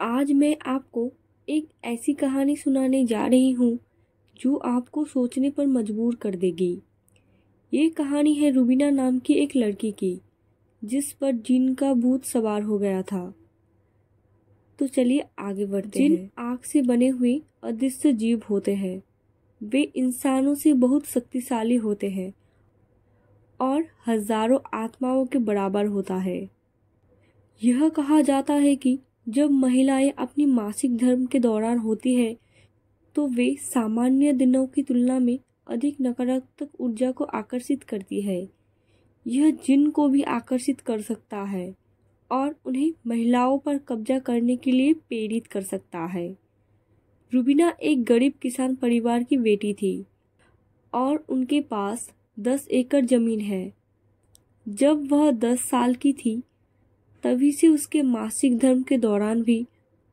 आज मैं आपको एक ऐसी कहानी सुनाने जा रही हूँ जो आपको सोचने पर मजबूर कर देगी ये कहानी है रुबीना नाम की एक लड़की की जिस पर जिन का भूत सवार हो गया था तो चलिए आगे बढ़ते जिन हैं। आग से बने हुए अदृश्य जीव होते हैं वे इंसानों से बहुत शक्तिशाली होते हैं और हजारों आत्माओं के बराबर होता है यह कहा जाता है कि जब महिलाएं अपनी मासिक धर्म के दौरान होती है तो वे सामान्य दिनों की तुलना में अधिक नकारात्मक ऊर्जा को आकर्षित करती है यह जिन को भी आकर्षित कर सकता है और उन्हें महिलाओं पर कब्जा करने के लिए प्रेरित कर सकता है रूबीना एक गरीब किसान परिवार की बेटी थी और उनके पास दस एकड़ ज़मीन है जब वह दस साल की थी तभी से उसके मासिक धर्म के दौरान भी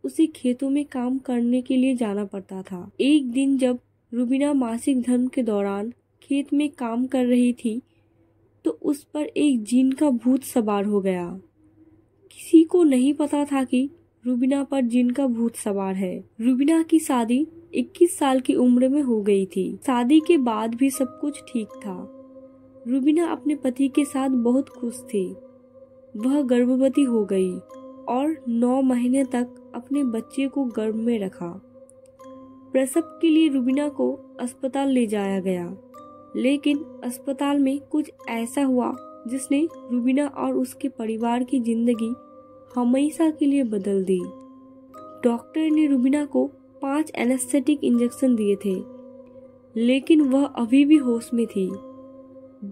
उसे खेतों में काम करने के लिए जाना पड़ता था एक दिन जब रुबीना मासिक धर्म के दौरान खेत में काम कर रही थी तो उस पर एक जिन का भूत सवार हो गया किसी को नहीं पता था कि रूबिना पर जिन का भूत सवार है रूबिना की शादी 21 साल की उम्र में हो गई थी शादी के बाद भी सब कुछ ठीक था रूबिना अपने पति के साथ बहुत खुश थी वह गर्भवती हो गई और नौ महीने तक अपने बच्चे को गर्भ में रखा प्रसव के लिए रुबीना को अस्पताल ले जाया गया लेकिन अस्पताल में कुछ ऐसा हुआ जिसने रुबीना और उसके परिवार की जिंदगी हमेशा के लिए बदल दी डॉक्टर ने रुबीना को पांच एनेस्थेटिक इंजेक्शन दिए थे लेकिन वह अभी भी होश में थी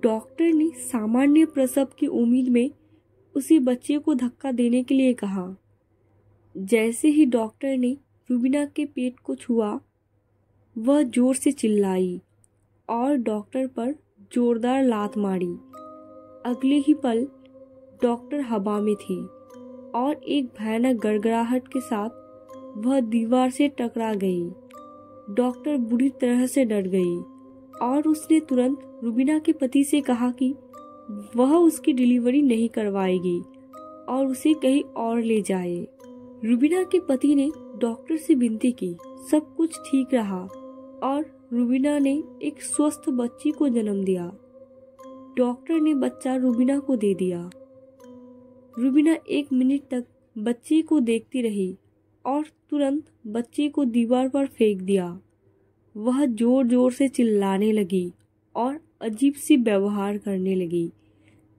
डॉक्टर ने सामान्य प्रसव की उम्मीद में उसी बच्चे को धक्का देने के लिए कहा जैसे ही डॉक्टर ने रूबीना के पेट को छुआ वह जोर से चिल्लाई और डॉक्टर पर जोरदार लात मारी अगले ही पल डॉक्टर हवा में थे और एक भयानक गड़गड़ाहट के साथ वह दीवार से टकरा गई डॉक्टर बुरी तरह से डर गई और उसने तुरंत रूबीना के पति से कहा कि वह उसकी डिलीवरी नहीं करवाएगी और उसे कहीं और ले जाए रूबीना के पति ने डॉक्टर से विनती की सब कुछ ठीक रहा और रूबीना ने एक स्वस्थ बच्ची को जन्म दिया डॉक्टर ने बच्चा रूबीना को दे दिया रूबीना एक मिनट तक बच्ची को देखती रही और तुरंत बच्ची को दीवार पर फेंक दिया वह जोर जोर से चिल्लाने लगी और अजीब सी व्यवहार करने लगी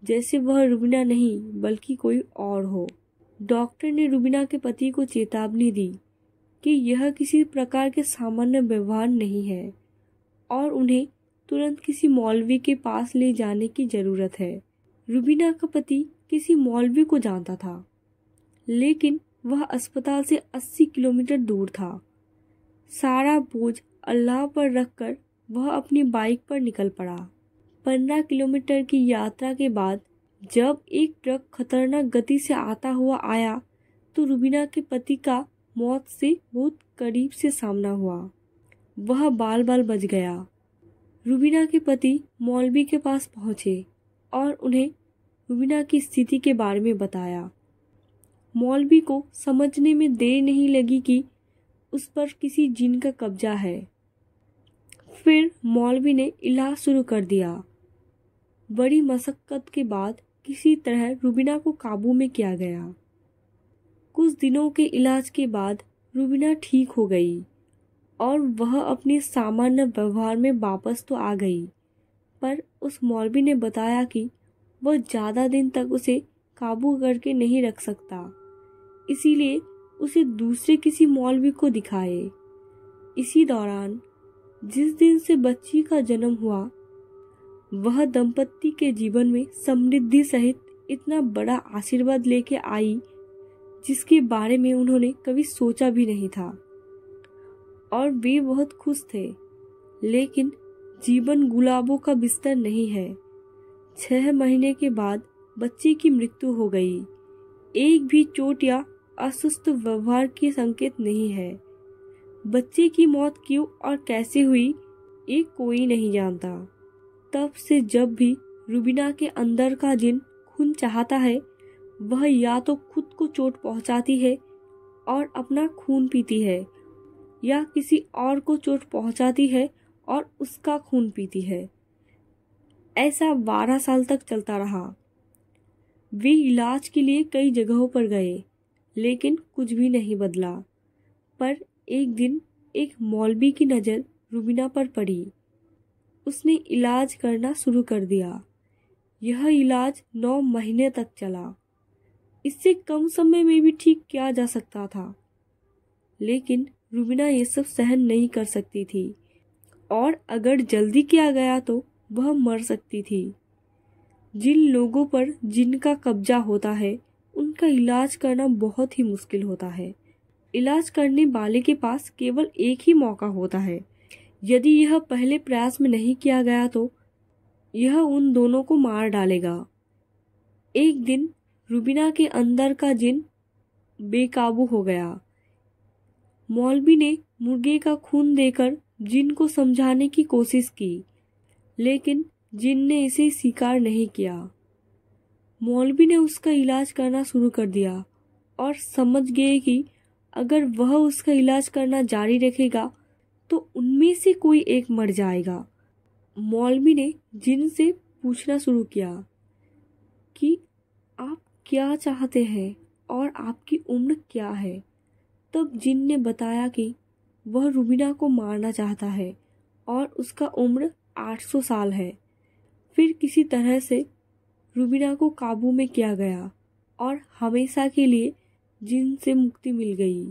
जैसे वह रुबिना नहीं बल्कि कोई और हो डॉक्टर ने रुबिना के पति को चेतावनी दी कि यह किसी प्रकार के सामान्य व्यवहार नहीं है और उन्हें तुरंत किसी मौलवी के पास ले जाने की ज़रूरत है रुबीना का पति किसी मौलवी को जानता था लेकिन वह अस्पताल से 80 किलोमीटर दूर था सारा बोझ अल्लाह पर रखकर वह अपनी बाइक पर निकल पड़ा पंद्रह किलोमीटर की यात्रा के बाद जब एक ट्रक खतरनाक गति से आता हुआ आया तो रुबीना के पति का मौत से बहुत करीब से सामना हुआ वह बाल बाल बच गया रुबीना के पति मौलवी के पास पहुंचे और उन्हें रुबीना की स्थिति के बारे में बताया मौलवी को समझने में देर नहीं लगी कि उस पर किसी जिन का कब्जा है फिर मौलवी ने इलाज शुरू कर दिया बड़ी मशक्क़त के बाद किसी तरह रूबीना को काबू में किया गया कुछ दिनों के इलाज के बाद रूबीना ठीक हो गई और वह अपने सामान्य व्यवहार में वापस तो आ गई पर उस मौलवी ने बताया कि वह ज़्यादा दिन तक उसे काबू करके नहीं रख सकता इसीलिए उसे दूसरे किसी मौलवी को दिखाए इसी दौरान जिस दिन से बच्ची का जन्म हुआ वह दंपत्ति के जीवन में समृद्धि सहित इतना बड़ा आशीर्वाद लेके आई जिसके बारे में उन्होंने कभी सोचा भी नहीं था और वे बहुत खुश थे लेकिन जीवन गुलाबों का बिस्तर नहीं है छह महीने के बाद बच्ची की मृत्यु हो गई एक भी चोट या अस्वस्थ व्यवहार के संकेत नहीं है बच्चे की मौत क्यों और कैसे हुई ये कोई नहीं जानता तब से जब भी रूबीना के अंदर का जिन खून चाहता है वह या तो खुद को चोट पहुंचाती है और अपना खून पीती है या किसी और को चोट पहुंचाती है और उसका खून पीती है ऐसा बारह साल तक चलता रहा वे इलाज के लिए कई जगहों पर गए लेकिन कुछ भी नहीं बदला पर एक दिन एक मौलवी की नज़र रुबीना पर पड़ी उसने इलाज करना शुरू कर दिया यह इलाज नौ महीने तक चला इससे कम समय में भी ठीक किया जा सकता था लेकिन रुबीना ये सब सहन नहीं कर सकती थी और अगर जल्दी किया गया तो वह मर सकती थी जिन लोगों पर जिनका कब्जा होता है उनका इलाज करना बहुत ही मुश्किल होता है इलाज करने वाले के पास केवल एक ही मौका होता है यदि यह पहले प्रयास में नहीं किया गया तो यह उन दोनों को मार डालेगा एक दिन रुबीना के अंदर का जिन बेकाबू हो गया मौलवी ने मुर्गे का खून देकर जिन को समझाने की कोशिश की लेकिन जिन ने इसे स्वीकार नहीं किया मौलवी ने उसका इलाज करना शुरू कर दिया और समझ गए कि अगर वह उसका इलाज करना जारी रखेगा तो उनमें से कोई एक मर जाएगा मौलवी ने जिन से पूछना शुरू किया कि आप क्या चाहते हैं और आपकी उम्र क्या है तब जिन ने बताया कि वह रुबीना को मारना चाहता है और उसका उम्र 800 साल है फिर किसी तरह से रुबीना को काबू में किया गया और हमेशा के लिए जिनसे मुक्ति मिल गई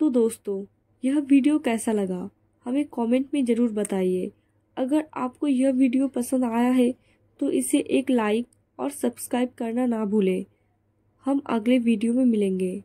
तो दोस्तों यह वीडियो कैसा लगा हमें कमेंट में ज़रूर बताइए अगर आपको यह वीडियो पसंद आया है तो इसे एक लाइक और सब्सक्राइब करना ना भूलें हम अगले वीडियो में मिलेंगे